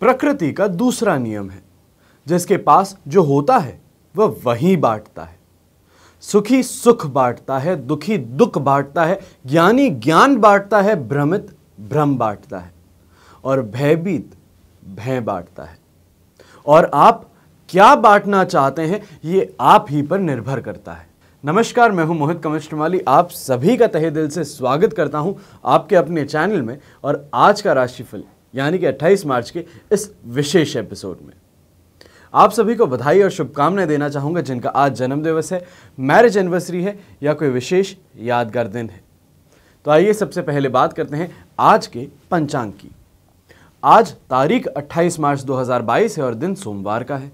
प्रकृति का दूसरा नियम है जिसके पास जो होता है वह वही बांटता है सुखी सुख बांटता है दुखी दुख बांटता है ज्ञानी ज्ञान बांटता है भ्रमित भ्रम बांटता है और भयभीत भय बांटता है और आप क्या बांटना चाहते हैं ये आप ही पर निर्भर करता है नमस्कार मैं हूं मोहित कमिश्नमाली आप सभी का तहे दिल से स्वागत करता हूं आपके अपने चैनल में और आज का राशिफल यानी कि 28 मार्च के इस विशेष एपिसोड में आप सभी को बधाई और शुभकामनाएं देना चाहूँगा जिनका आज जन्म दिवस है मैरिज एनिवर्सरी है या कोई विशेष यादगार दिन है तो आइए सबसे पहले बात करते हैं आज के पंचांग की आज तारीख 28 मार्च 2022 है और दिन सोमवार का है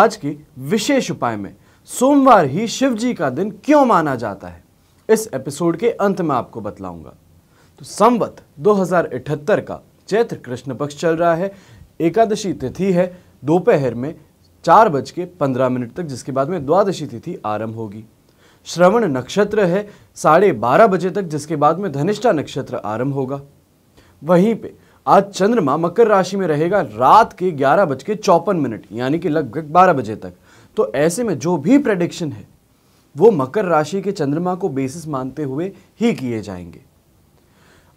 आज के विशेष उपाय में सोमवार ही शिव जी का दिन क्यों माना जाता है इस एपिसोड के अंत में आपको बतलाऊंगा तो संवत दो का चैत्र कृष्ण पक्ष चल रहा है एकादशी तिथि है दोपहर में चार बज के पंद्रह मिनट तक जिसके बाद में द्वादशी तिथि आरंभ होगी श्रवण नक्षत्र है साढ़े बारह बजे तक जिसके बाद में धनिष्ठा नक्षत्र आरंभ होगा वहीं पे आज चंद्रमा मकर राशि में रहेगा रात के ग्यारह बज के चौपन मिनट यानी कि लगभग बारह बजे तक तो ऐसे में जो भी प्रडिक्शन है वो मकर राशि के चंद्रमा को बेसिस मानते हुए ही किए जाएंगे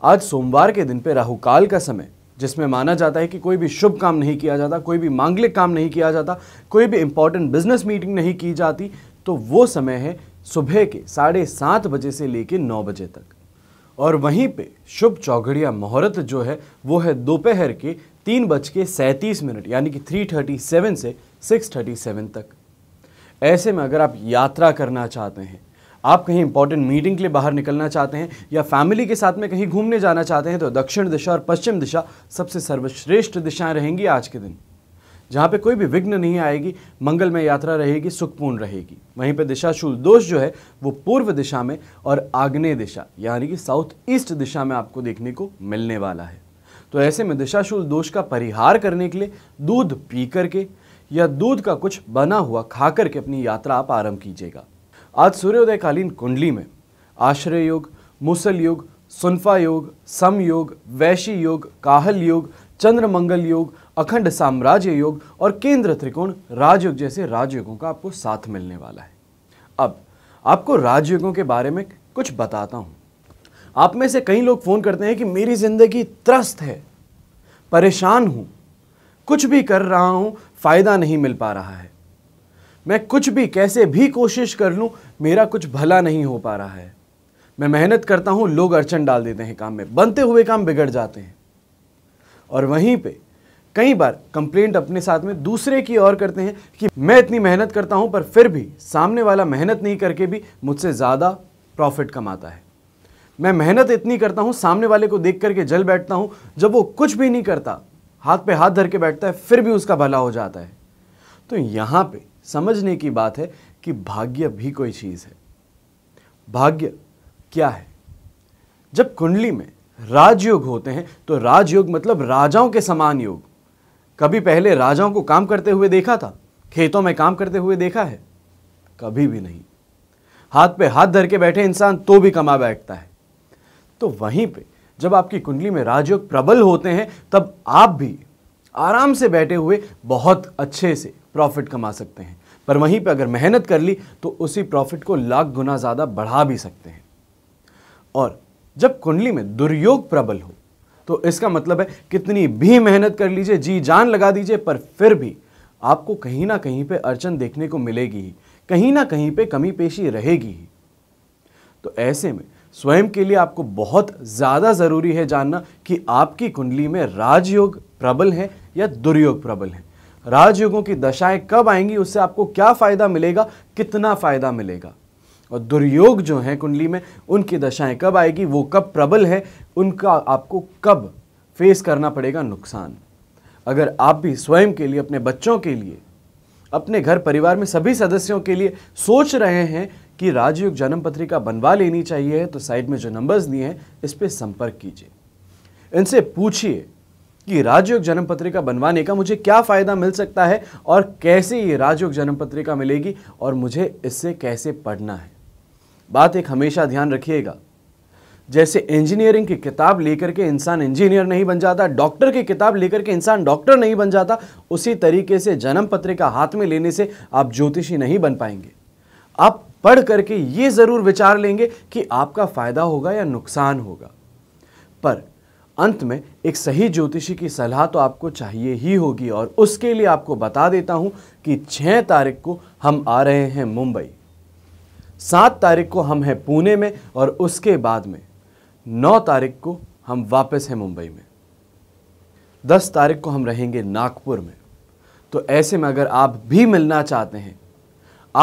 आज सोमवार के दिन पे राहुकाल का समय जिसमें माना जाता है कि कोई भी शुभ काम नहीं किया जाता कोई भी मांगलिक काम नहीं किया जाता कोई भी इंपॉर्टेंट बिजनेस मीटिंग नहीं की जाती तो वो समय है सुबह के साढ़े सात बजे से लेकर नौ बजे तक और वहीं पे शुभ चौघड़िया मुहूर्त जो है वो है दोपहर के तीन बज के सैंतीस मिनट यानी कि थ्री थर्टी सेवन से सिक्स थर्टी सेवन तक ऐसे में अगर आप यात्रा करना चाहते हैं आप कहीं इंपॉर्टेंट मीटिंग के लिए बाहर निकलना चाहते हैं या फैमिली के साथ में कहीं घूमने जाना चाहते हैं तो दक्षिण दिशा और पश्चिम दिशा सबसे सर्वश्रेष्ठ दिशाएं रहेंगी आज के दिन जहाँ पे कोई भी विघ्न नहीं आएगी मंगलमय यात्रा रहेगी सुखपूर्ण रहेगी वहीं पे दिशाशूल दोष जो है वो पूर्व दिशा में और आग्नेय दिशा यानी कि साउथ ईस्ट दिशा में आपको देखने को मिलने वाला है तो ऐसे में दिशाशूल दोष का परिहार करने के लिए दूध पी करके या दूध का कुछ बना हुआ खा करके अपनी यात्रा आप आरंभ कीजिएगा आज सूर्योदयकालीन कुंडली में आश्रय योग मुसल योग सुनफा योग सम योग वैशी योग काहल योग चंद्रमंगल योग अखंड साम्राज्य योग और केंद्र त्रिकोण राजयोग जैसे राजयोगों का आपको साथ मिलने वाला है अब आपको राजयोगों के बारे में कुछ बताता हूं आप में से कई लोग फ़ोन करते हैं कि मेरी ज़िंदगी त्रस्त है परेशान हूं कुछ भी कर रहा हूं फ़ायदा नहीं मिल पा रहा है मैं कुछ भी कैसे भी कोशिश कर लूँ मेरा कुछ भला नहीं हो पा रहा है मैं मेहनत करता हूँ लोग अड़चन डाल देते हैं काम में बनते हुए काम बिगड़ जाते हैं और वहीं पे कई बार कंप्लेंट अपने साथ में दूसरे की ओर करते हैं कि मैं इतनी मेहनत करता हूँ पर फिर भी सामने वाला मेहनत नहीं करके भी मुझसे ज़्यादा प्रॉफिट कमाता है मैं मेहनत इतनी करता हूँ सामने वाले को देख करके जल बैठता हूँ जब वो कुछ भी नहीं करता हाथ पे हाथ धर के बैठता है फिर भी उसका भला हो जाता है तो यहाँ पे समझने की बात है कि भाग्य भी कोई चीज़ है भाग्य क्या है जब कुंडली में राजयोग होते हैं तो राजयोग मतलब राजाओं के समान योग कभी पहले राजाओं को काम करते हुए देखा था खेतों में काम करते हुए देखा है कभी भी नहीं हाथ पे हाथ धर के बैठे इंसान तो भी कमा बैठता है तो वहीं पे जब आपकी कुंडली में राजयोग प्रबल होते हैं तब आप भी आराम से बैठे हुए बहुत अच्छे से प्रॉफिट कमा सकते हैं पर वहीं पे अगर मेहनत कर ली तो उसी प्रॉफिट को लाख गुना ज़्यादा बढ़ा भी सकते हैं और जब कुंडली में दुर्योग प्रबल हो तो इसका मतलब है कितनी भी मेहनत कर लीजिए जी जान लगा दीजिए पर फिर भी आपको कहीं ना कहीं पे अड़चन देखने को मिलेगी ही कहीं ना कहीं पे कमी पेशी रहेगी ही तो ऐसे में स्वयं के लिए आपको बहुत ज़्यादा ज़रूरी है जानना कि आपकी कुंडली में राजयोग प्रबल है या दुर्योग प्रबल है राजयुगों की दशाएं कब आएंगी उससे आपको क्या फायदा मिलेगा कितना फायदा मिलेगा और दुर्योग जो है कुंडली में उनकी दशाएं कब आएगी वो कब प्रबल है उनका आपको कब फेस करना पड़ेगा नुकसान अगर आप भी स्वयं के लिए अपने बच्चों के लिए अपने घर परिवार में सभी सदस्यों के लिए सोच रहे हैं कि राजयुग जन्म पत्रिका बनवा लेनी चाहिए तो साइड में जो नंबर्स दिए हैं इस पर संपर्क कीजिए इनसे पूछिए कि राजयोग जन्म पत्रिका बनवाने का मुझे क्या फ़ायदा मिल सकता है और कैसे ये राजयोग जन्म पत्रिका मिलेगी और मुझे इससे कैसे पढ़ना है बात एक हमेशा ध्यान रखिएगा जैसे इंजीनियरिंग की किताब लेकर के इंसान इंजीनियर नहीं बन जाता डॉक्टर की किताब लेकर के इंसान डॉक्टर नहीं बन जाता उसी तरीके से जन्म पत्रिका हाथ में लेने से आप ज्योतिषी नहीं बन पाएंगे आप पढ़ करके ये ज़रूर विचार लेंगे कि आपका फ़ायदा होगा या नुकसान होगा पर अंत में एक सही ज्योतिषी की सलाह तो आपको चाहिए ही होगी और उसके लिए आपको बता देता हूं कि 6 तारीख को हम आ रहे हैं मुंबई सात तारीख को हम हैं पुणे में और उसके बाद में नौ तारीख को हम वापस हैं मुंबई में दस तारीख को हम रहेंगे नागपुर में तो ऐसे में अगर आप भी मिलना चाहते हैं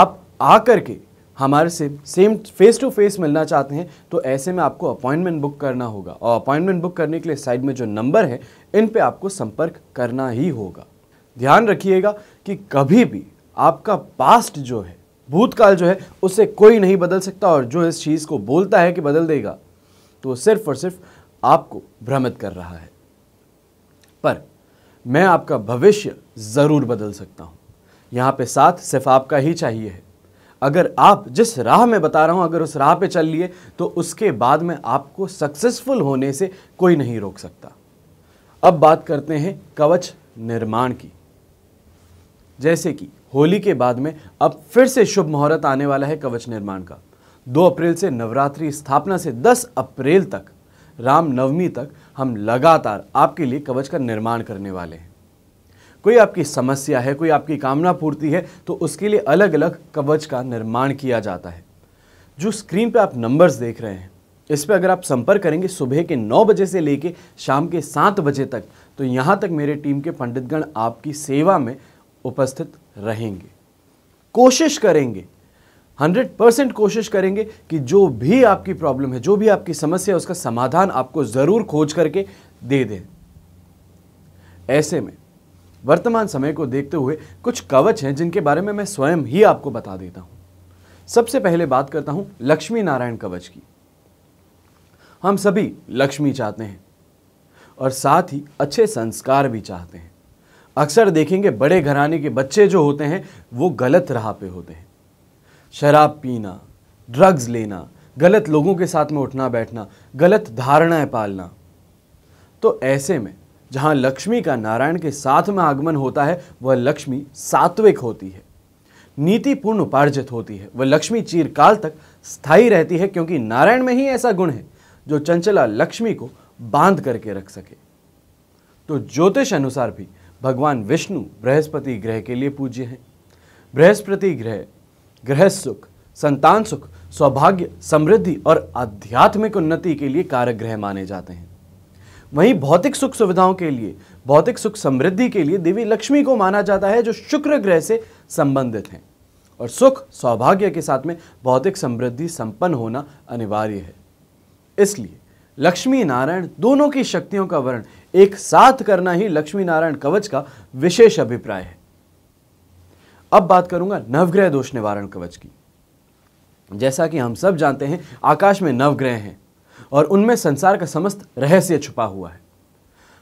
आप आकर के हमारे से सेम फेस टू फेस मिलना चाहते हैं तो ऐसे में आपको अपॉइंटमेंट बुक करना होगा और अपॉइंटमेंट बुक करने के लिए साइड में जो नंबर है इन पे आपको संपर्क करना ही होगा ध्यान रखिएगा कि कभी भी आपका पास्ट जो है भूतकाल जो है उसे कोई नहीं बदल सकता और जो इस चीज़ को बोलता है कि बदल देगा तो सिर्फ और सिर्फ आपको भ्रमित कर रहा है पर मैं आपका भविष्य ज़रूर बदल सकता हूँ यहाँ पे साथ सिर्फ आपका ही चाहिए है अगर आप जिस राह में बता रहा हूं अगर उस राह पे चल लिए तो उसके बाद में आपको सक्सेसफुल होने से कोई नहीं रोक सकता अब बात करते हैं कवच निर्माण की जैसे कि होली के बाद में अब फिर से शुभ मुहूर्त आने वाला है कवच निर्माण का दो अप्रैल से नवरात्रि स्थापना से दस अप्रैल तक रामनवमी तक हम लगातार आपके लिए कवच का निर्माण करने वाले हैं कोई आपकी समस्या है कोई आपकी कामना पूर्ति है तो उसके लिए अलग अलग कवच का निर्माण किया जाता है जो स्क्रीन पे आप नंबर्स देख रहे हैं इस पर अगर आप संपर्क करेंगे सुबह के नौ बजे से लेके शाम के सात बजे तक तो यहाँ तक मेरे टीम के पंडितगण आपकी सेवा में उपस्थित रहेंगे कोशिश करेंगे 100 परसेंट कोशिश करेंगे कि जो भी आपकी प्रॉब्लम है जो भी आपकी समस्या है उसका समाधान आपको ज़रूर खोज करके दे दें ऐसे में वर्तमान समय को देखते हुए कुछ कवच हैं जिनके बारे में मैं स्वयं ही आपको बता देता हूं सबसे पहले बात करता हूं लक्ष्मी नारायण कवच की हम सभी लक्ष्मी चाहते हैं और साथ ही अच्छे संस्कार भी चाहते हैं अक्सर देखेंगे बड़े घराने के बच्चे जो होते हैं वो गलत राह पे होते हैं शराब पीना ड्रग्स लेना गलत लोगों के साथ में उठना बैठना गलत धारणाएं पालना तो ऐसे में जहां लक्ष्मी का नारायण के साथ में आगमन होता है वह लक्ष्मी सात्विक होती है नीति पूर्ण उपार्जित होती है वह लक्ष्मी चीरकाल तक स्थायी रहती है क्योंकि नारायण में ही ऐसा गुण है जो चंचला लक्ष्मी को बांध करके रख सके तो ज्योतिष अनुसार भी भगवान विष्णु बृहस्पति ग्रह के लिए पूज्य हैं बृहस्पति ग्रह ग्रह सुख संतान सुख सौभाग्य समृद्धि और आध्यात्मिक उन्नति के लिए कारक ग्रह माने जाते हैं वहीं भौतिक सुख सुविधाओं के लिए भौतिक सुख समृद्धि के लिए देवी लक्ष्मी को माना जाता है जो शुक्र ग्रह से संबंधित हैं और सुख सौभाग्य के साथ में भौतिक समृद्धि संपन्न होना अनिवार्य है इसलिए लक्ष्मी नारायण दोनों की शक्तियों का वर्ण एक साथ करना ही लक्ष्मी नारायण कवच का विशेष अभिप्राय है अब बात करूंगा नवग्रह दोष निवारण कवच की जैसा कि हम सब जानते हैं आकाश में नवग्रह हैं और उनमें संसार का समस्त रहस्य छुपा हुआ है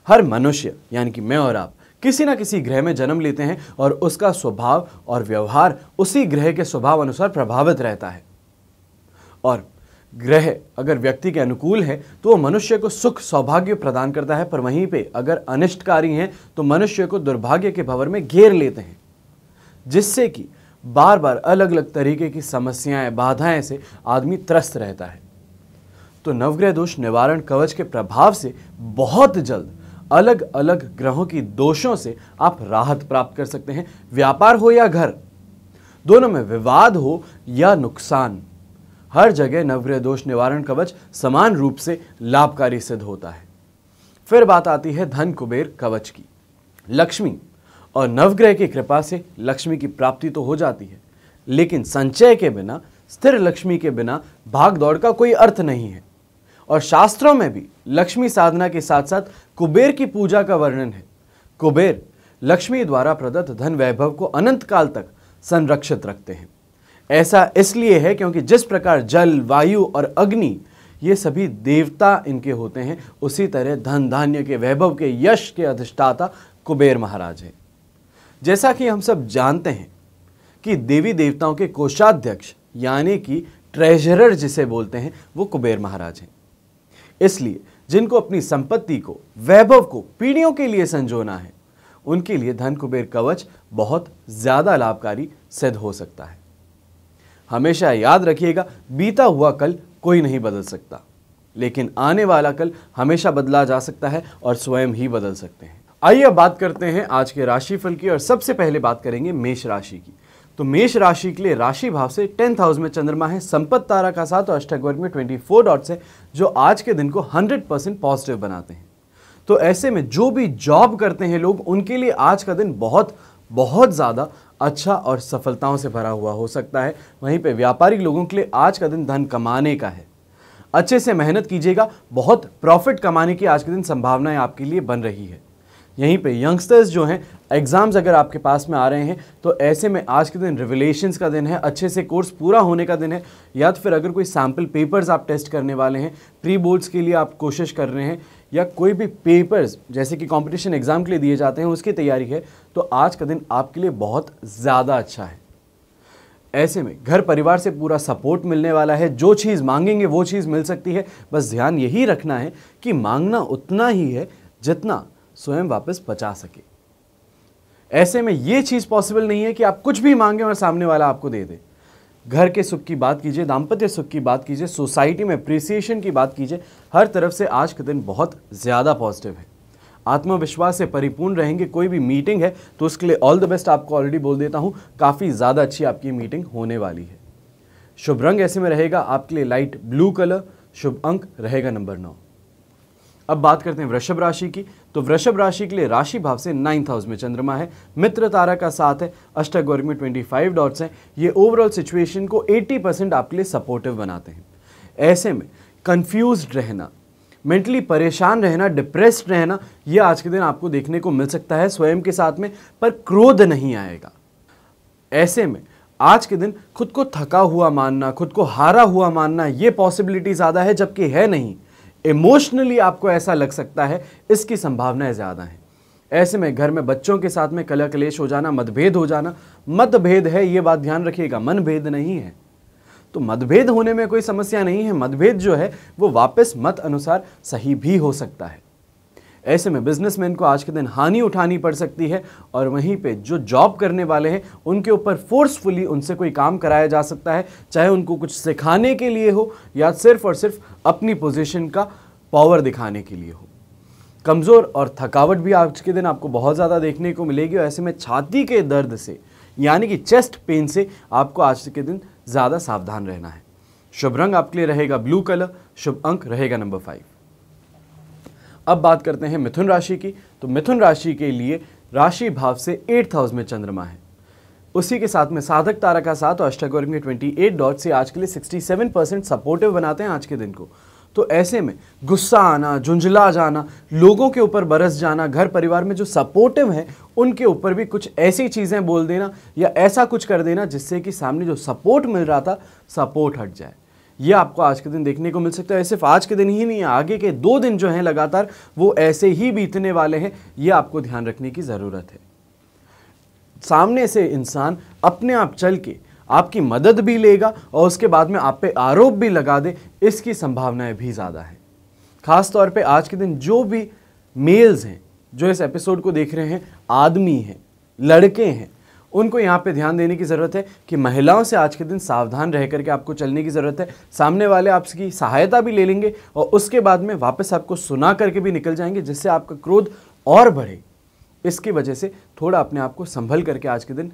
हर मनुष्य यानी कि मैं और आप किसी ना किसी ग्रह में जन्म लेते हैं और उसका स्वभाव और व्यवहार उसी ग्रह के स्वभाव अनुसार प्रभावित रहता है और ग्रह अगर व्यक्ति के अनुकूल है तो वह मनुष्य को सुख सौभाग्य प्रदान करता है पर वहीं पे अगर अनिष्टकारी हैं तो मनुष्य को दुर्भाग्य के भवर में घेर लेते हैं जिससे कि बार बार अलग अलग तरीके की समस्याएं बाधाएं से आदमी त्रस्त रहता है तो नवग्रह दोष निवारण कवच के प्रभाव से बहुत जल्द अलग अलग ग्रहों की दोषों से आप राहत प्राप्त कर सकते हैं व्यापार हो या घर दोनों में विवाद हो या नुकसान हर जगह नवग्रह दोष निवारण कवच समान रूप से लाभकारी सिद्ध होता है फिर बात आती है धन कुबेर कवच की लक्ष्मी और नवग्रह की कृपा से लक्ष्मी की प्राप्ति तो हो जाती है लेकिन संचय के बिना स्थिर लक्ष्मी के बिना भाग दौड़ का कोई अर्थ नहीं है और शास्त्रों में भी लक्ष्मी साधना के साथ साथ कुबेर की पूजा का वर्णन है कुबेर लक्ष्मी द्वारा प्रदत्त धन वैभव को अनंत काल तक संरक्षित रखते हैं ऐसा इसलिए है क्योंकि जिस प्रकार जल वायु और अग्नि ये सभी देवता इनके होते हैं उसी तरह धन धान्य के वैभव के यश के अधिष्ठाता कुबेर महाराज हैं जैसा कि हम सब जानते हैं कि देवी देवताओं के कोषाध्यक्ष यानी कि ट्रेजरर जिसे बोलते हैं वो कुबेर महाराज हैं इसलिए जिनको अपनी संपत्ति को वैभव को पीढ़ियों के लिए संजोना है उनके लिए धन कुबेर कवच बहुत ज़्यादा लाभकारी सिद्ध हो सकता है हमेशा याद रखिएगा बीता हुआ कल कोई नहीं बदल सकता लेकिन आने वाला कल हमेशा बदला जा सकता है और स्वयं ही बदल सकते हैं आइए बात करते हैं आज के राशिफल की और सबसे पहले बात करेंगे मेष राशि की तो मेष राशि के लिए राशि भाव से टेंथ हाउस में चंद्रमा है संपत तारा का साथ और अष्टक वर्ग में 24 डॉट्स है जो आज के दिन को 100 परसेंट पॉजिटिव बनाते हैं तो ऐसे में जो भी जॉब करते हैं लोग उनके लिए आज का दिन बहुत बहुत ज़्यादा अच्छा और सफलताओं से भरा हुआ हो सकता है वहीं पर व्यापारिक लोगों के लिए आज का दिन धन कमाने का है अच्छे से मेहनत कीजिएगा बहुत प्रॉफिट कमाने की आज के दिन संभावनाएं आपके लिए बन रही है यहीं पे यंगस्टर्स जो हैं एग्ज़ाम्स अगर आपके पास में आ रहे हैं तो ऐसे में आज के दिन रिविलेशन का दिन है अच्छे से कोर्स पूरा होने का दिन है या तो फिर अगर कोई सैम्पल पेपर्स आप टेस्ट करने वाले हैं प्री बोर्ड्स के लिए आप कोशिश कर रहे हैं या कोई भी पेपर्स जैसे कि कंपटीशन एग्ज़ाम के लिए दिए जाते हैं उसकी तैयारी है तो आज का दिन आपके लिए बहुत ज़्यादा अच्छा है ऐसे में घर परिवार से पूरा सपोर्ट मिलने वाला है जो चीज़ मांगेंगे वो चीज़ मिल सकती है बस ध्यान यही रखना है कि मांगना उतना ही है जितना स्वयं वापस बचा सके ऐसे में ये चीज़ पॉसिबल नहीं है कि आप कुछ भी मांगें और सामने वाला आपको दे दे घर के सुख की बात कीजिए दाम्पत्य सुख की बात कीजिए सोसाइटी में अप्रिसिएशन की बात कीजिए हर तरफ से आज का दिन बहुत ज़्यादा पॉजिटिव है आत्मविश्वास से परिपूर्ण रहेंगे कोई भी मीटिंग है तो उसके लिए ऑल द बेस्ट आपको ऑलरेडी बोल देता हूँ काफ़ी ज़्यादा अच्छी आपकी मीटिंग होने वाली है शुभ रंग ऐसे में रहेगा आपके लिए लाइट ब्लू कलर शुभ अंक रहेगा नंबर नौ अब बात करते हैं वृषभ राशि की तो वृषभ राशि के लिए राशि भाव से नाइन्थ हाउस में चंद्रमा है मित्र तारा का साथ है अष्टगौर में ट्वेंटी फाइव डॉट्स हैं ये ओवरऑल सिचुएशन को एट्टी परसेंट आपके लिए सपोर्टिव बनाते हैं ऐसे में कन्फ्यूज रहना मेंटली परेशान रहना डिप्रेस्ड रहना यह आज के दिन आपको देखने को मिल सकता है स्वयं के साथ में पर क्रोध नहीं आएगा ऐसे में आज के दिन खुद को थका हुआ मानना खुद को हारा हुआ मानना ये पॉसिबिलिटी ज़्यादा है जबकि है नहीं इमोशनली आपको ऐसा लग सकता है इसकी संभावनाएं ज़्यादा हैं ऐसे में घर में बच्चों के साथ में कला कलेश हो जाना मतभेद हो जाना मतभेद है ये बात ध्यान रखिएगा मनभेद नहीं है तो मतभेद होने में कोई समस्या नहीं है मतभेद जो है वो वापस मत अनुसार सही भी हो सकता है ऐसे में बिजनेसमैन को आज के दिन हानि उठानी पड़ सकती है और वहीं पे जो जॉब करने वाले हैं उनके ऊपर फोर्सफुली उनसे कोई काम कराया जा सकता है चाहे उनको कुछ सिखाने के लिए हो या सिर्फ और सिर्फ अपनी पोजीशन का पावर दिखाने के लिए हो कमज़ोर और थकावट भी आज के दिन आपको बहुत ज़्यादा देखने को मिलेगी और ऐसे में छाती के दर्द से यानी कि चेस्ट पेन से आपको आज के दिन ज़्यादा सावधान रहना है शुभ रंग आपके लिए रहेगा ब्लू कलर शुभ अंक रहेगा नंबर फाइव अब बात करते हैं मिथुन राशि की तो मिथुन राशि के लिए राशि भाव से एट्थ हाउस में चंद्रमा है उसी के साथ में साधक तारा का साथ और अष्टकवर्ग में ट्वेंटी एट डॉट से आज के लिए सिक्सटी सेवन परसेंट सपोर्टिव बनाते हैं आज के दिन को तो ऐसे में गुस्सा आना झुंझला जाना लोगों के ऊपर बरस जाना घर परिवार में जो सपोर्टिव हैं उनके ऊपर भी कुछ ऐसी चीज़ें बोल देना या ऐसा कुछ कर देना जिससे कि सामने जो सपोर्ट मिल रहा था सपोर्ट हट जाए ये आपको आज के दिन देखने को मिल सकता है सिर्फ आज के दिन ही नहीं आगे के दो दिन जो हैं लगातार वो ऐसे ही बीतने वाले हैं ये आपको ध्यान रखने की ज़रूरत है सामने से इंसान अपने आप चल के आपकी मदद भी लेगा और उसके बाद में आप पे आरोप भी लगा दे इसकी संभावनाएं भी ज़्यादा हैं खास तौर पे आज के दिन जो भी मेल्स हैं जो इस एपिसोड को देख रहे हैं आदमी हैं लड़के हैं उनको यहाँ पे ध्यान देने की ज़रूरत है कि महिलाओं से आज के दिन सावधान रह करके आपको चलने की ज़रूरत है सामने वाले आपकी सहायता भी ले लेंगे और उसके बाद में वापस आपको सुना करके भी निकल जाएंगे जिससे आपका क्रोध और बढ़े इसकी वजह से थोड़ा अपने आप को संभल करके आज के दिन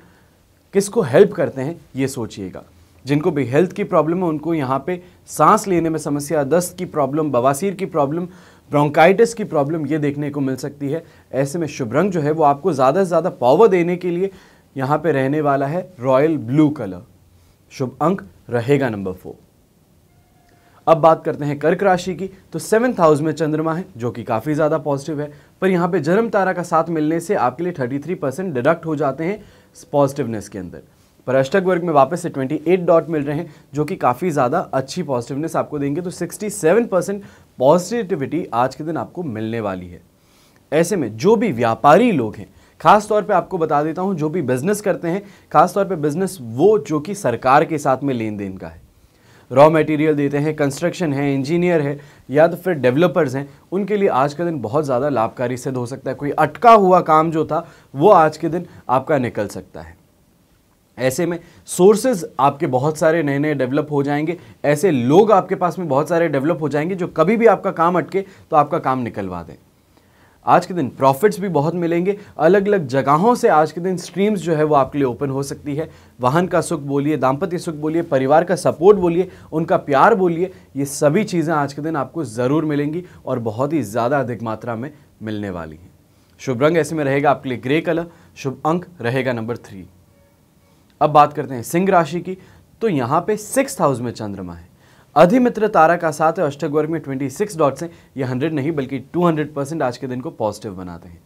किसको हेल्प करते हैं ये सोचिएगा जिनको भी हेल्थ की प्रॉब्लम है उनको यहाँ पे सांस लेने में समस्या दस्त की प्रॉब्लम बवासीर की प्रॉब्लम ब्रोंकाइटिस की प्रॉब्लम ये देखने को मिल सकती है ऐसे में शुभ रंग जो है वो आपको ज़्यादा से ज़्यादा पावर देने के लिए यहाँ पे रहने वाला है रॉयल ब्लू कलर शुभ अंक रहेगा नंबर फोर अब बात करते हैं कर्क राशि की तो सेवन्थ हाउस में चंद्रमा है जो कि काफ़ी ज़्यादा पॉजिटिव है पर यहाँ पे जन्म तारा का साथ मिलने से आपके लिए 33 परसेंट डिडक्ट हो जाते हैं पॉजिटिवनेस के अंदर पर अष्टक वर्ग में वापस से 28 डॉट मिल रहे हैं जो कि काफ़ी ज़्यादा अच्छी पॉजिटिवनेस आपको देंगे तो 67 परसेंट पॉजिटिविटी आज के दिन आपको मिलने वाली है ऐसे में जो भी व्यापारी लोग हैं खास तौर पे आपको बता देता हूँ जो भी बिजनेस करते हैं खास तौर पे बिजनेस वो जो कि सरकार के साथ में लेन देन का है रॉ मटेरियल देते हैं कंस्ट्रक्शन है इंजीनियर है या तो फिर डेवलपर्स हैं उनके लिए आज का दिन बहुत ज़्यादा लाभकारी सिद्ध हो सकता है कोई अटका हुआ काम जो था वो आज के दिन आपका निकल सकता है ऐसे में सोर्सेज आपके बहुत सारे नए नए डेवलप हो जाएंगे ऐसे लोग आपके पास में बहुत सारे डेवलप हो जाएंगे जो कभी भी आपका काम अटके तो आपका काम निकलवा दें आज के दिन प्रॉफिट्स भी बहुत मिलेंगे अलग अलग जगहों से आज के दिन स्ट्रीम्स जो है वो आपके लिए ओपन हो सकती है वाहन का सुख बोलिए दाम्पत्य सुख बोलिए परिवार का सपोर्ट बोलिए उनका प्यार बोलिए ये सभी चीज़ें आज के दिन आपको ज़रूर मिलेंगी और बहुत ही ज़्यादा अधिक मात्रा में मिलने वाली हैं शुभ रंग ऐसे में रहेगा आपके लिए ग्रे कलर शुभ अंक रहेगा नंबर थ्री अब बात करते हैं सिंह राशि की तो यहाँ पे सिक्स हाउस में चंद्रमा है अधिमित्र तारा का साथ है अष्टक वर्ग में 26 डॉट्स हैं ये 100 नहीं बल्कि 200 परसेंट आज के दिन को पॉजिटिव बनाते हैं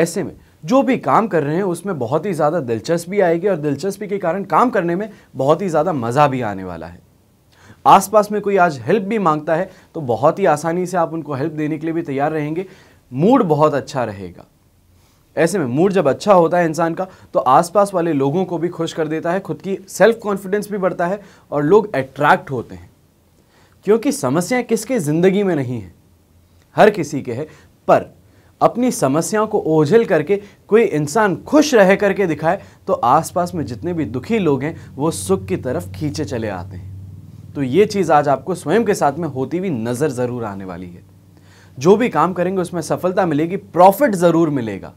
ऐसे में जो भी काम कर रहे हैं उसमें बहुत ही ज़्यादा दिलचस्पी आएगी और दिलचस्पी के कारण काम करने में बहुत ही ज़्यादा मज़ा भी आने वाला है आसपास में कोई आज हेल्प भी मांगता है तो बहुत ही आसानी से आप उनको हेल्प देने के लिए भी तैयार रहेंगे मूड बहुत अच्छा रहेगा ऐसे में मूड जब अच्छा होता है इंसान का तो आसपास वाले लोगों को भी खुश कर देता है खुद की सेल्फ कॉन्फिडेंस भी बढ़ता है और लोग अट्रैक्ट होते हैं क्योंकि समस्याएं किसके ज़िंदगी में नहीं है हर किसी के है पर अपनी समस्याओं को ओझल करके कोई इंसान खुश रह करके दिखाए तो आसपास में जितने भी दुखी लोग हैं वो सुख की तरफ खींचे चले आते हैं तो ये चीज़ आज आपको स्वयं के साथ में होती हुई नज़र ज़रूर आने वाली है जो भी काम करेंगे उसमें सफलता मिलेगी प्रॉफिट ज़रूर मिलेगा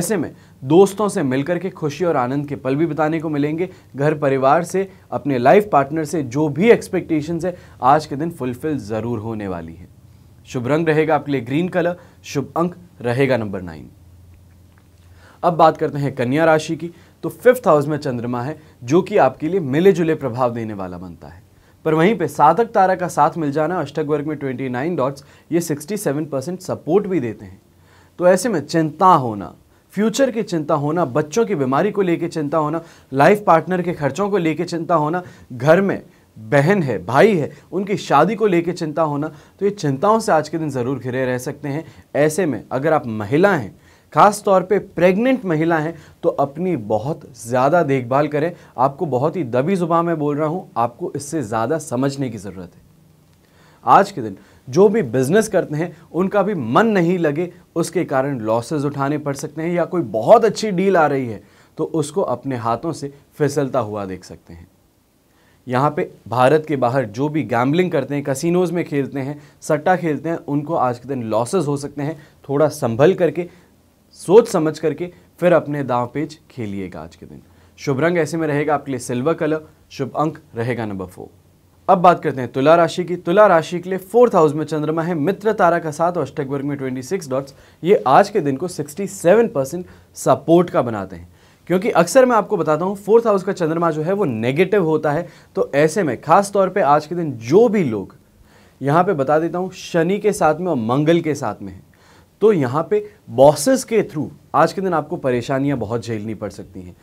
ऐसे में दोस्तों से मिलकर के खुशी और आनंद के पल भी बिताने को मिलेंगे घर परिवार से अपने लाइफ पार्टनर से जो भी एक्सपेक्टेशंस है आज के दिन फुलफिल ज़रूर होने वाली है शुभ रंग रहेगा आपके लिए ग्रीन कलर शुभ अंक रहेगा नंबर नाइन अब बात करते हैं कन्या राशि की तो फिफ्थ हाउस में चंद्रमा है जो कि आपके लिए मिले जुले प्रभाव देने वाला बनता है पर वहीं पे साधक तारा का साथ मिल जाना अष्टक वर्ग में 29 डॉट्स ये 67 परसेंट सपोर्ट भी देते हैं तो ऐसे में चिंता होना फ्यूचर की चिंता होना बच्चों की बीमारी को लेकर चिंता होना लाइफ पार्टनर के खर्चों को लेकर चिंता होना घर में बहन है भाई है उनकी शादी को लेकर चिंता होना तो ये चिंताओं से आज के दिन ज़रूर घिरे रह सकते हैं ऐसे में अगर आप महिला हैं खास तौर पे प्रेग्नेंट महिला हैं तो अपनी बहुत ज़्यादा देखभाल करें आपको बहुत ही दबी ज़ुबान में बोल रहा हूँ आपको इससे ज़्यादा समझने की ज़रूरत है आज के दिन जो भी बिजनेस करते हैं उनका भी मन नहीं लगे उसके कारण लॉसेज उठाने पड़ सकते हैं या कोई बहुत अच्छी डील आ रही है तो उसको अपने हाथों से फिसलता हुआ देख सकते हैं यहाँ पे भारत के बाहर जो भी गैम्बलिंग करते हैं कसिनोज़ में खेलते हैं सट्टा खेलते हैं उनको आज के दिन लॉसेज हो सकते हैं थोड़ा संभल करके सोच समझ करके फिर अपने दाव पेज खेलिएगा आज के दिन शुभ रंग ऐसे में रहेगा आपके लिए सिल्वर कलर शुभ अंक रहेगा नंबर फोर अब बात करते हैं तुला राशि की तुला राशि के लिए फोर्थ हाउस में चंद्रमा है मित्र तारा का साथ और अष्टक वर्ग में 26 डॉट्स ये आज के दिन को 67 परसेंट सपोर्ट का बनाते हैं क्योंकि अक्सर मैं आपको बताता हूँ फोर्थ हाउस का चंद्रमा जो है वो नेगेटिव होता है तो ऐसे में खास तौर पर आज के दिन जो भी लोग यहाँ पर बता देता हूँ शनि के साथ में और मंगल के साथ में है तो यहाँ पर बॉसेस के थ्रू आज के दिन आपको परेशानियाँ बहुत झेलनी पड़ सकती हैं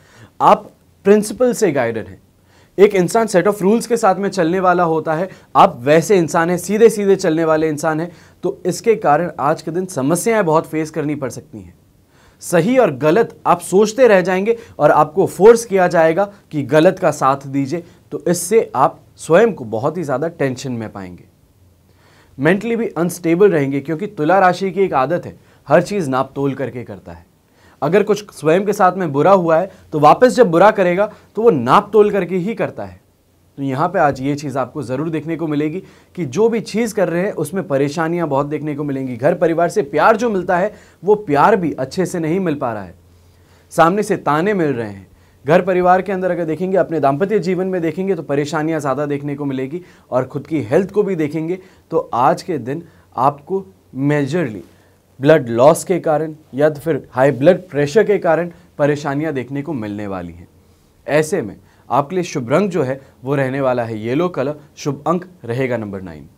आप प्रिंसिपल से गाइडेड हैं एक इंसान सेट ऑफ रूल्स के साथ में चलने वाला होता है आप वैसे इंसान हैं सीधे सीधे चलने वाले इंसान हैं तो इसके कारण आज के दिन समस्याएं बहुत फेस करनी पड़ सकती हैं सही और गलत आप सोचते रह जाएंगे और आपको फोर्स किया जाएगा कि गलत का साथ दीजिए तो इससे आप स्वयं को बहुत ही ज़्यादा टेंशन में पाएंगे मेंटली भी अनस्टेबल रहेंगे क्योंकि तुला राशि की एक आदत है हर चीज़ नाप तोल करके करता है अगर कुछ स्वयं के साथ में बुरा हुआ है तो वापस जब बुरा करेगा तो वो नाप तोल करके ही करता है तो यहाँ पे आज ये चीज़ आपको ज़रूर देखने को मिलेगी कि जो भी चीज़ कर रहे हैं उसमें परेशानियाँ बहुत देखने को मिलेंगी घर परिवार से प्यार जो मिलता है वो प्यार भी अच्छे से नहीं मिल पा रहा है सामने से ताने मिल रहे हैं घर परिवार के अंदर अगर देखेंगे अपने दाम्पत्य जीवन में देखेंगे तो परेशानियाँ ज़्यादा देखने को मिलेगी और ख़ुद की हेल्थ को भी देखेंगे तो आज के दिन आपको मेजरली ब्लड लॉस के कारण या तो फिर हाई ब्लड प्रेशर के कारण परेशानियां देखने को मिलने वाली हैं ऐसे में आपके लिए शुभ रंग जो है वो रहने वाला है येलो कलर शुभ अंक रहेगा नंबर नाइन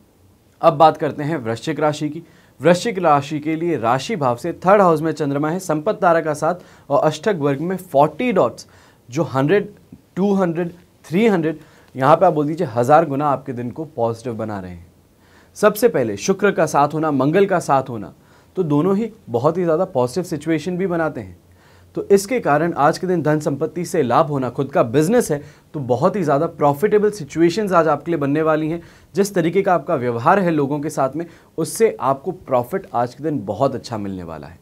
अब बात करते हैं वृश्चिक राशि की वृश्चिक राशि के लिए राशि भाव से थर्ड हाउस में चंद्रमा है संपत तारा का साथ और अष्टक वर्ग में 40 डॉट्स जो 100, 200, 300 यहाँ पे आप बोल दीजिए हज़ार गुना आपके दिन को पॉजिटिव बना रहे हैं सबसे पहले शुक्र का साथ होना मंगल का साथ होना तो दोनों ही बहुत ही ज़्यादा पॉजिटिव सिचुएशन भी बनाते हैं तो इसके कारण आज के दिन धन संपत्ति से लाभ होना खुद का बिजनेस है तो बहुत ही ज़्यादा प्रॉफिटेबल सिचुएशंस आज आपके लिए बनने वाली हैं जिस तरीके का आपका व्यवहार है लोगों के साथ में उससे आपको प्रॉफिट आज के दिन बहुत अच्छा मिलने वाला है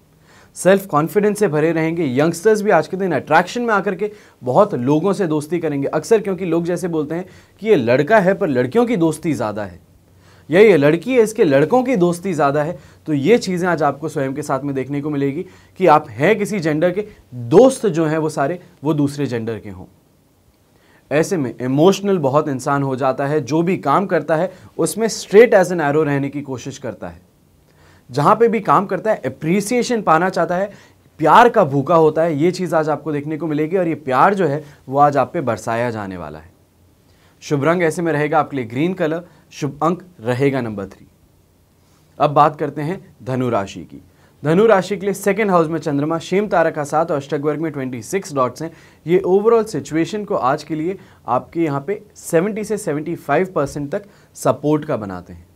सेल्फ कॉन्फिडेंस से भरे रहेंगे यंगस्टर्स भी आज के दिन अट्रैक्शन में आकर के बहुत लोगों से दोस्ती करेंगे अक्सर क्योंकि लोग जैसे बोलते हैं कि ये लड़का है पर लड़कियों की दोस्ती ज़्यादा है यही है लड़की है इसके लड़कों की दोस्ती ज़्यादा है तो ये चीज़ें आज आपको स्वयं के साथ में देखने को मिलेगी कि आप हैं किसी जेंडर के दोस्त जो हैं वो सारे वो दूसरे जेंडर के हों ऐसे में इमोशनल बहुत इंसान हो जाता है जो भी काम करता है उसमें स्ट्रेट एज एन एरो रहने की कोशिश करता है जहाँ पे भी काम करता है अप्रिसिएशन पाना चाहता है प्यार का भूखा होता है ये चीज़ आज आपको देखने को मिलेगी और ये प्यार जो है वो आज आप पे बरसाया जाने वाला है शुभ रंग ऐसे में रहेगा आपके लिए ग्रीन कलर शुभ अंक रहेगा नंबर थ्री अब बात करते हैं धनु राशि की धनु राशि के लिए सेकेंड हाउस में चंद्रमा शेम तारा का साथ और अष्टक वर्ग में 26 डॉट्स हैं ये ओवरऑल सिचुएशन को आज के लिए आपके यहाँ पे 70 से 75 परसेंट तक सपोर्ट का बनाते हैं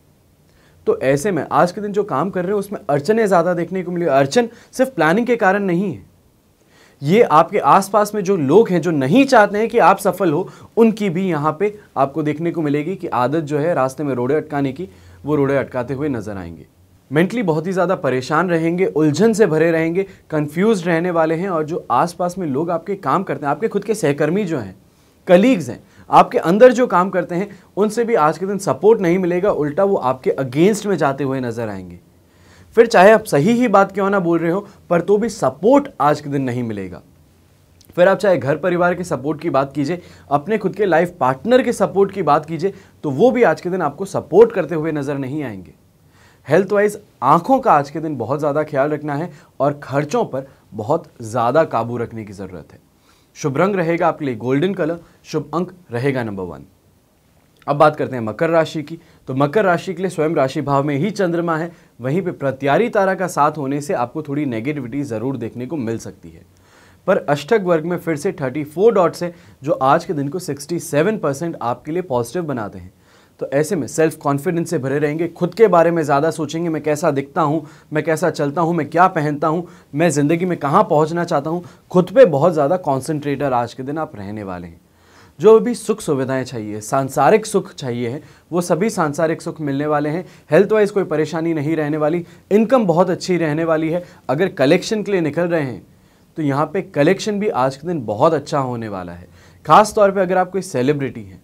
तो ऐसे में आज के दिन जो काम कर रहे हैं उसमें अड़चने ज़्यादा देखने को मिली अड़चन सिर्फ प्लानिंग के कारण नहीं है ये आपके आसपास में जो लोग हैं जो नहीं चाहते हैं कि आप सफल हो उनकी भी यहाँ पे आपको देखने को मिलेगी कि आदत जो है रास्ते में रोड़े अटकाने की वो रोड़े अटकाते हुए नजर आएंगे मेंटली बहुत ही ज़्यादा परेशान रहेंगे उलझन से भरे रहेंगे कन्फ्यूज रहने वाले हैं और जो आसपास में लोग आपके काम करते हैं आपके खुद के सहकर्मी जो हैं कलीग्स हैं आपके अंदर जो काम करते हैं उनसे भी आज के दिन सपोर्ट नहीं मिलेगा उल्टा वो आपके अगेंस्ट में जाते हुए नजर आएंगे फिर चाहे आप सही ही बात क्यों ना बोल रहे हो पर तो भी सपोर्ट आज के दिन नहीं मिलेगा फिर आप चाहे घर परिवार के सपोर्ट की बात कीजिए अपने खुद के लाइफ पार्टनर के सपोर्ट की बात कीजिए तो वो भी आज के दिन आपको सपोर्ट करते हुए नज़र नहीं आएंगे हेल्थ वाइज आँखों का आज के दिन बहुत ज़्यादा ख्याल रखना है और खर्चों पर बहुत ज़्यादा काबू रखने की ज़रूरत है शुभ रंग रहेगा आपके लिए गोल्डन कलर शुभ अंक रहेगा नंबर वन अब बात करते हैं मकर राशि की तो मकर राशि के लिए स्वयं राशि भाव में ही चंद्रमा है वहीं पे प्रत्यारी तारा का साथ होने से आपको थोड़ी नेगेटिविटी ज़रूर देखने को मिल सकती है पर अष्टक वर्ग में फिर से 34 डॉट्स हैं जो आज के दिन को 67 परसेंट आपके लिए पॉजिटिव बनाते हैं तो ऐसे में सेल्फ कॉन्फिडेंस से भरे रहेंगे खुद के बारे में ज़्यादा सोचेंगे मैं कैसा दिखता हूँ मैं कैसा चलता हूँ मैं क्या पहनता हूँ मैं ज़िंदगी में कहाँ पहुँचना चाहता हूँ खुद पर बहुत ज़्यादा कॉन्सेंट्रेटर आज के दिन आप रहने वाले हैं जो भी सुख सुविधाएं चाहिए सांसारिक सुख चाहिए हैं वो सभी सांसारिक सुख मिलने वाले हैं हेल्थ वाइज कोई परेशानी नहीं रहने वाली इनकम बहुत अच्छी रहने वाली है अगर कलेक्शन के लिए निकल रहे हैं तो यहाँ पे कलेक्शन भी आज के दिन बहुत अच्छा होने वाला है खास तौर पे अगर आप कोई सेलिब्रिटी हैं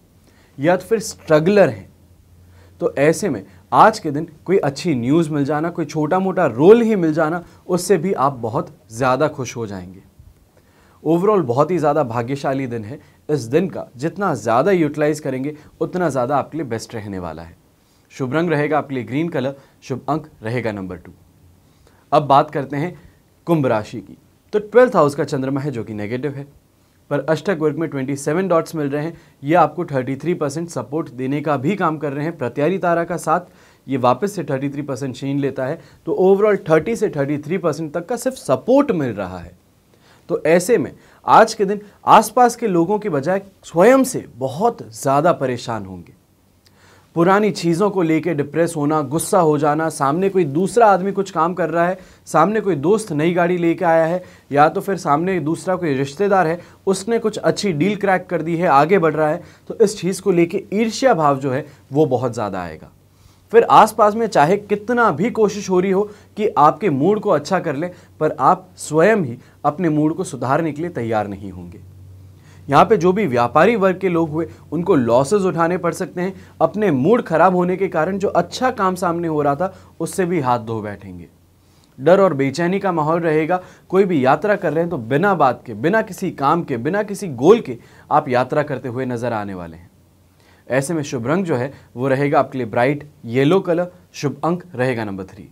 या तो फिर स्ट्रगलर हैं तो ऐसे में आज के दिन कोई अच्छी न्यूज़ मिल जाना कोई छोटा मोटा रोल ही मिल जाना उससे भी आप बहुत ज़्यादा खुश हो जाएंगे ओवरऑल बहुत ही ज़्यादा भाग्यशाली दिन है इस दिन का जितना ज़्यादा यूटिलाइज़ करेंगे उतना ज़्यादा आपके लिए बेस्ट रहने वाला है शुभ रंग रहेगा आपके लिए ग्रीन कलर शुभ अंक रहेगा नंबर टू अब बात करते हैं कुंभ राशि की तो ट्वेल्थ हाउस का चंद्रमा है जो कि नेगेटिव है पर अष्टक वर्ग में 27 डॉट्स मिल रहे हैं ये आपको 33 परसेंट सपोर्ट देने का भी काम कर रहे हैं प्रत्यारी तारा का साथ ये वापस से 33 परसेंट छीन लेता है तो ओवरऑल 30 से 33 परसेंट तक का सिर्फ सपोर्ट मिल रहा है तो ऐसे में आज के दिन आसपास के लोगों के बजाय स्वयं से बहुत ज़्यादा परेशान होंगे पुरानी चीज़ों को लेके डिप्रेस होना गुस्सा हो जाना सामने कोई दूसरा आदमी कुछ काम कर रहा है सामने कोई दोस्त नई गाड़ी लेके आया है या तो फिर सामने दूसरा कोई रिश्तेदार है उसने कुछ अच्छी डील क्रैक कर दी है आगे बढ़ रहा है तो इस चीज़ को लेके ईर्ष्या भाव जो है वो बहुत ज़्यादा आएगा फिर आसपास में चाहे कितना भी कोशिश हो रही हो कि आपके मूड को अच्छा कर लें पर आप स्वयं ही अपने मूड को सुधारने के लिए तैयार नहीं होंगे यहाँ पे जो भी व्यापारी वर्ग के लोग हुए उनको लॉसेस उठाने पड़ सकते हैं अपने मूड खराब होने के कारण जो अच्छा काम सामने हो रहा था उससे भी हाथ धो बैठेंगे डर और बेचैनी का माहौल रहेगा कोई भी यात्रा कर रहे हैं तो बिना बात के बिना किसी काम के बिना किसी गोल के आप यात्रा करते हुए नज़र आने वाले हैं ऐसे में शुभ रंग जो है वो रहेगा आपके लिए ब्राइट येलो कलर शुभ अंक रहेगा नंबर थ्री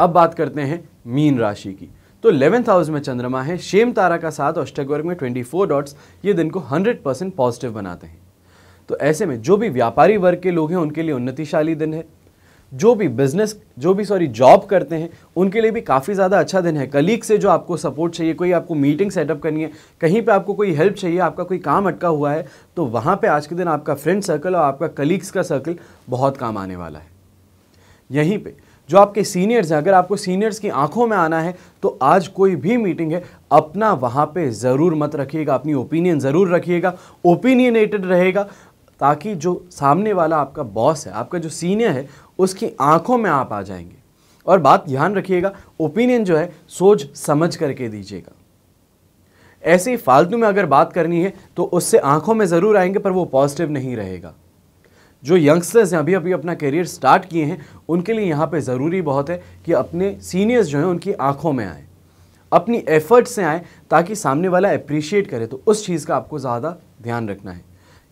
अब बात करते हैं मीन राशि की तो इलेवेंथ हाउस में चंद्रमा है शेम तारा का साथ और वर्ग में 24 डॉट्स ये दिन को 100 परसेंट पॉजिटिव बनाते हैं तो ऐसे में जो भी व्यापारी वर्ग के लोग हैं उनके लिए उन्नतिशाली दिन है जो भी बिजनेस जो भी सॉरी जॉब करते हैं उनके लिए भी काफ़ी ज़्यादा अच्छा दिन है कलीग से जो आपको सपोर्ट चाहिए कोई आपको मीटिंग सेटअप करनी है कहीं पे आपको कोई हेल्प चाहिए आपका कोई काम अटका हुआ है तो वहाँ पे आज के दिन आपका फ्रेंड सर्कल और आपका कलीग्स का सर्कल बहुत काम आने वाला है यहीं पर जो आपके सीनियर्स हैं अगर आपको सीनियर्स की आंखों में आना है तो आज कोई भी मीटिंग है अपना वहाँ पे ज़रूर मत रखिएगा अपनी ओपिनियन ज़रूर रखिएगा ओपिनियनेटेड रहेगा ताकि जो सामने वाला आपका बॉस है आपका जो सीनियर है उसकी आंखों में आप आ जाएंगे और बात ध्यान रखिएगा ओपिनियन जो है सोच समझ करके दीजिएगा ऐसे ही फालतू में अगर बात करनी है तो उससे आंखों में ज़रूर आएंगे पर वो पॉजिटिव नहीं रहेगा जो यंगस्टर्स हैं अभी अभी अपना करियर स्टार्ट किए हैं उनके लिए यहाँ पे ज़रूरी बहुत है कि अपने सीनियर्स जो हैं उनकी आंखों में आए अपनी एफर्ट से आएँ ताकि सामने वाला अप्रिशिएट करे तो उस चीज़ का आपको ज़्यादा ध्यान रखना है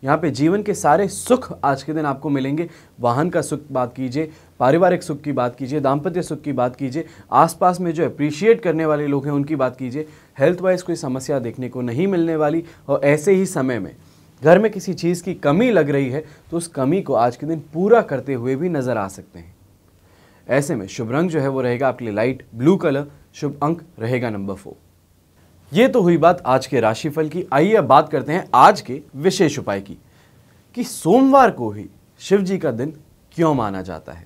यहाँ पे जीवन के सारे सुख आज के दिन आपको मिलेंगे वाहन का सुख बात कीजिए पारिवारिक सुख की बात कीजिए दाम्पत्य सुख की बात कीजिए आसपास में जो अप्रिशिएट करने वाले लोग हैं उनकी बात कीजिए हेल्थ वाइज कोई समस्या देखने को नहीं मिलने वाली और ऐसे ही समय में घर में किसी चीज़ की कमी लग रही है तो उस कमी को आज के दिन पूरा करते हुए भी नज़र आ सकते हैं ऐसे में शुभ रंग जो है वो रहेगा आपके लिए लाइट ब्लू कलर शुभ अंक रहेगा नंबर फोर ये तो हुई बात आज के राशिफल की आइए अब बात करते हैं आज के विशेष उपाय की कि सोमवार को ही शिव जी का दिन क्यों माना जाता है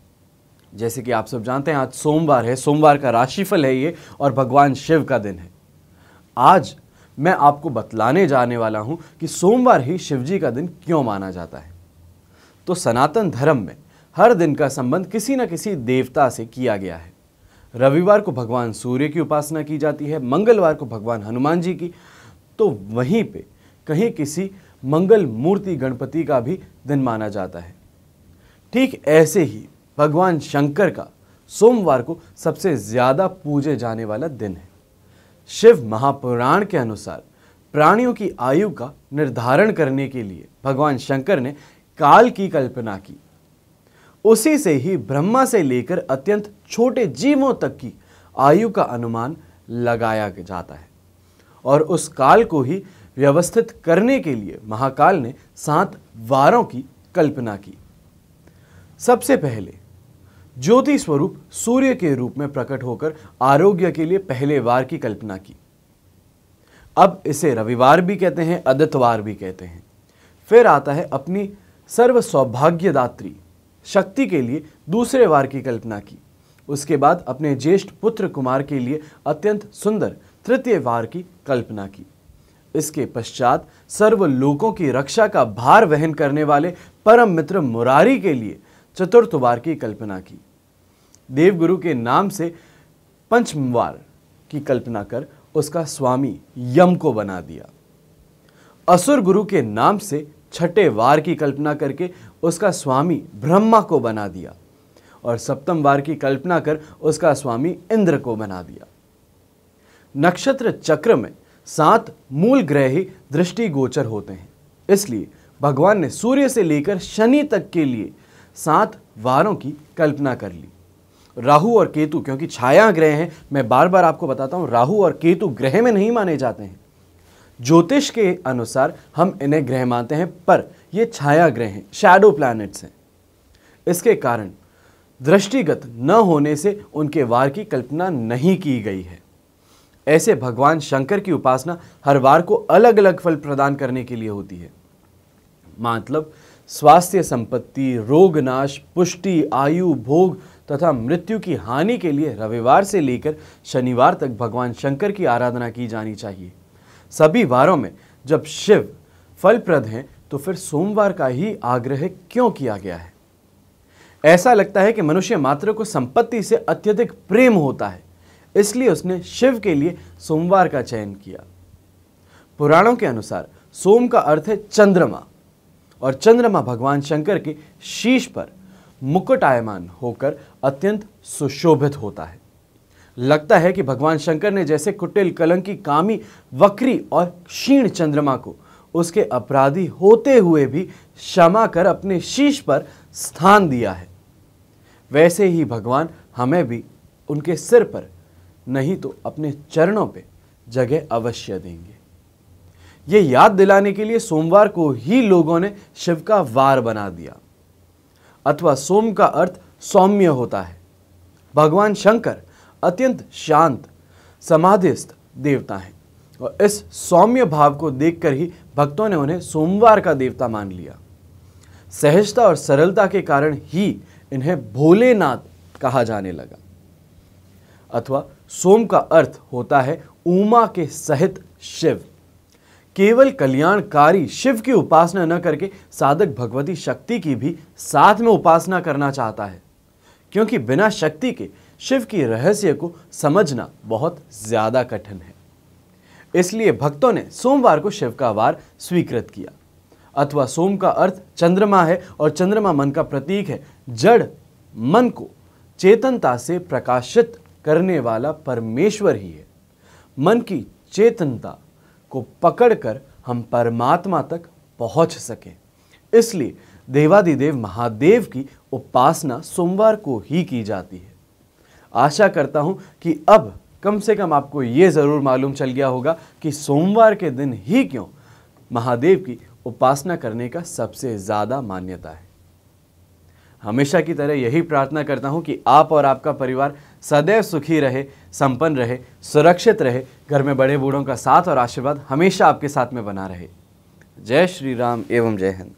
जैसे कि आप सब जानते हैं आज सोमवार है सोमवार का राशिफल है ये और भगवान शिव का दिन है आज मैं आपको बतलाने जाने वाला हूं कि सोमवार ही शिव जी का दिन क्यों माना जाता है तो सनातन धर्म में हर दिन का संबंध किसी न किसी देवता से किया गया है रविवार को भगवान सूर्य की उपासना की जाती है मंगलवार को भगवान हनुमान जी की तो वहीं पे कहीं किसी मंगल मूर्ति गणपति का भी दिन माना जाता है ठीक ऐसे ही भगवान शंकर का सोमवार को सबसे ज़्यादा पूजे जाने वाला दिन है शिव महापुराण के अनुसार प्राणियों की आयु का निर्धारण करने के लिए भगवान शंकर ने काल की कल्पना की उसी से ही ब्रह्मा से लेकर अत्यंत छोटे जीवों तक की आयु का अनुमान लगाया जाता है और उस काल को ही व्यवस्थित करने के लिए महाकाल ने सात वारों की कल्पना की सबसे पहले ज्योति स्वरूप सूर्य के रूप में प्रकट होकर आरोग्य के लिए पहले वार की कल्पना की अब इसे रविवार भी कहते हैं अदितवार भी कहते हैं फिर आता है अपनी सर्व सौभाग्यदात्री शक्ति के लिए दूसरे वार की कल्पना की उसके बाद अपने ज्येष्ठ पुत्र कुमार के लिए अत्यंत सुंदर तृतीय वार की कल्पना की इसके पश्चात सर्व लोगों की रक्षा का भार वहन करने वाले परम मित्र मुरारी के लिए चतुर्थ वार की कल्पना की देवगुरु के नाम से पंचमवार की कल्पना कर उसका स्वामी यम को बना दिया असुर गुरु के नाम से छठे वार की कल्पना करके उसका स्वामी ब्रह्मा को बना दिया और सप्तम वार की कल्पना कर उसका स्वामी इंद्र को बना दिया नक्षत्र चक्र में सात मूल ग्रह ही दृष्टिगोचर होते हैं इसलिए भगवान ने सूर्य से लेकर शनि तक के लिए सात वारों की कल्पना कर ली राहु और केतु क्योंकि छाया ग्रह हैं मैं बार बार आपको बताता हूँ राहु और केतु ग्रह में नहीं माने जाते हैं ज्योतिष के अनुसार हम इन्हें ग्रह मानते हैं पर ये छाया ग्रह हैं शैडो प्लैनेट्स हैं इसके कारण दृष्टिगत न होने से उनके वार की कल्पना नहीं की गई है ऐसे भगवान शंकर की उपासना हर वार को अलग अलग फल प्रदान करने के लिए होती है मतलब स्वास्थ्य संपत्ति रोग नाश पुष्टि आयु भोग तथा मृत्यु की हानि के लिए रविवार से लेकर शनिवार तक भगवान शंकर की आराधना की जानी चाहिए सभी वारों में जब शिव फलप्रद हैं तो फिर सोमवार का ही आग्रह क्यों किया गया है ऐसा लगता है कि मनुष्य मात्र को संपत्ति से अत्यधिक प्रेम होता है इसलिए उसने शिव के लिए सोमवार का चयन किया पुराणों के अनुसार सोम का अर्थ है चंद्रमा और चंद्रमा भगवान शंकर के शीश पर मुकुटायमान होकर अत्यंत सुशोभित होता है लगता है कि भगवान शंकर ने जैसे कुटिल कलंकी कामी वक्री और क्षीण चंद्रमा को उसके अपराधी होते हुए भी क्षमा कर अपने शीश पर स्थान दिया है वैसे ही भगवान हमें भी उनके सिर पर नहीं तो अपने चरणों पे जगह अवश्य देंगे ये याद दिलाने के लिए सोमवार को ही लोगों ने शिव का वार बना दिया अथवा सोम का अर्थ सौम्य होता है भगवान शंकर अत्यंत शांत समाधिस्थ देवता हैं और इस सौम्य भाव को देखकर ही भक्तों ने उन्हें सोमवार का देवता मान लिया सहजता और सरलता के कारण ही इन्हें भोलेनाथ कहा जाने लगा अथवा सोम का अर्थ होता है उमा के सहित शिव केवल कल्याणकारी शिव की उपासना न करके साधक भगवती शक्ति की भी साथ में उपासना करना चाहता है क्योंकि बिना शक्ति के शिव की रहस्य को समझना बहुत ज़्यादा कठिन है इसलिए भक्तों ने सोमवार को शिव का वार स्वीकृत किया अथवा सोम का अर्थ चंद्रमा है और चंद्रमा मन का प्रतीक है जड़ मन को चेतनता से प्रकाशित करने वाला परमेश्वर ही है मन की चेतनता को पकड़कर हम परमात्मा तक पहुंच सकें इसलिए देवादिदेव महादेव की उपासना सोमवार को ही की जाती है आशा करता हूं कि अब कम से कम आपको ये ज़रूर मालूम चल गया होगा कि सोमवार के दिन ही क्यों महादेव की उपासना करने का सबसे ज़्यादा मान्यता है हमेशा की तरह यही प्रार्थना करता हूँ कि आप और आपका परिवार सदैव सुखी रहे संपन्न रहे सुरक्षित रहे घर में बड़े बूढ़ों का साथ और आशीर्वाद हमेशा आपके साथ में बना रहे जय श्री राम एवं जय हिंद